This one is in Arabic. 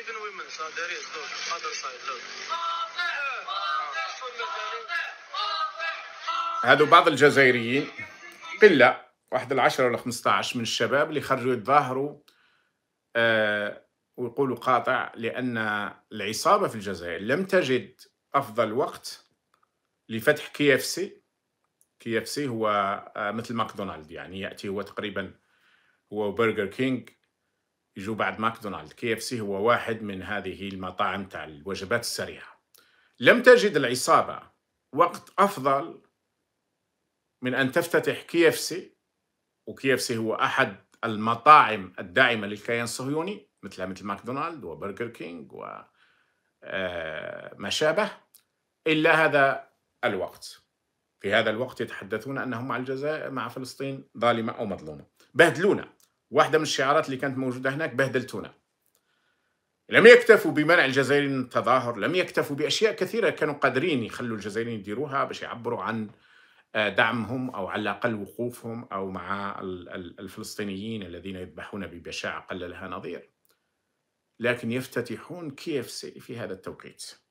even women, so there is, look, other side, look. هادو بعض الجزائريين قلة واحد العشرة ولا 15 من الشباب اللي خرجوا يتظاهروا آه ويقولوا قاطع لأن العصابة في الجزائر لم تجد أفضل وقت لفتح كي اف سي كي اف سي هو آه، مثل ماكدونالد يعني يأتي هو تقريبا هو برجر كينج يجوا بعد ماكدونالد كي اف سي هو واحد من هذه المطاعم تاع الوجبات السريعة لم تجد العصابة وقت أفضل من أن تفتتح كي اف سي وكي اف سي هو أحد المطاعم الداعمة للكيان الصهيوني مثلها مثل ماكدونالد وبرجر كينج و آه، ما شابه إلا هذا الوقت في هذا الوقت يتحدثون أنهم مع الجزائر مع فلسطين ظالمة أو مظلومة بهدلونا واحده من الشعارات اللي كانت موجوده هناك بهدلتونا لم يكتفوا بمنع الجزائريين من التظاهر لم يكتفوا باشياء كثيره كانوا قادرين يخلوا الجزائريين يديروها باش يعبروا عن آه، دعمهم او على الاقل وقوفهم او مع الفلسطينيين الذين يذبحون ببشاعه قل لها نظير لكن يفتتحون كيف سي في هذا التوقيت